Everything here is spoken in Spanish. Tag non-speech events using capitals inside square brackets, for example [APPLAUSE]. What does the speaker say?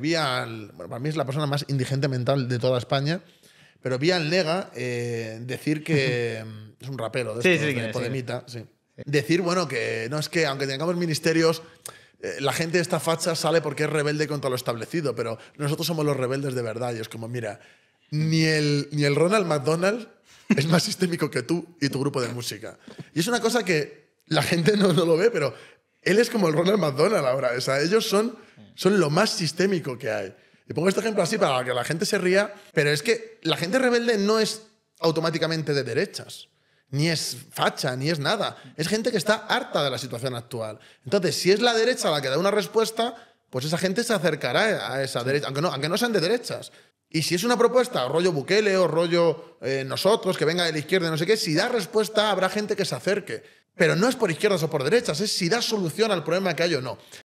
vi para mí es la persona más indigente mental de toda España, pero vi al Lega eh, decir que [LAUGHS] es un rapero de, sí, decir, bueno, que no es que aunque tengamos ministerios, eh, la gente de esta facha sale porque es rebelde contra lo establecido, pero nosotros somos los rebeldes de verdad y es como, mira, ni el, ni el Ronald McDonald es más [LAUGHS] sistémico que tú y tu grupo de música. Y es una cosa que la gente no lo ve, pero él es como el Ronald McDonald ahora. ellos son, son lo más sistémico que hay. Y pongo este ejemplo así para que la gente se ría, pero es que la gente rebelde no es automáticamente de derechas, ni es facha, ni es nada. Es gente que está harta de la situación actual. Entonces, si es la derecha la que da una respuesta, pues esa gente se acercará a esa derecha, aunque no, sean de derechas. Y si es una propuesta, rollo Bukele o rollo eh, nosotros, que venga de la izquierda, no sé qué, si da respuesta habrá gente que se acerque. Pero no es por izquierdas o por derechas, es si da solución al problema que hay o no.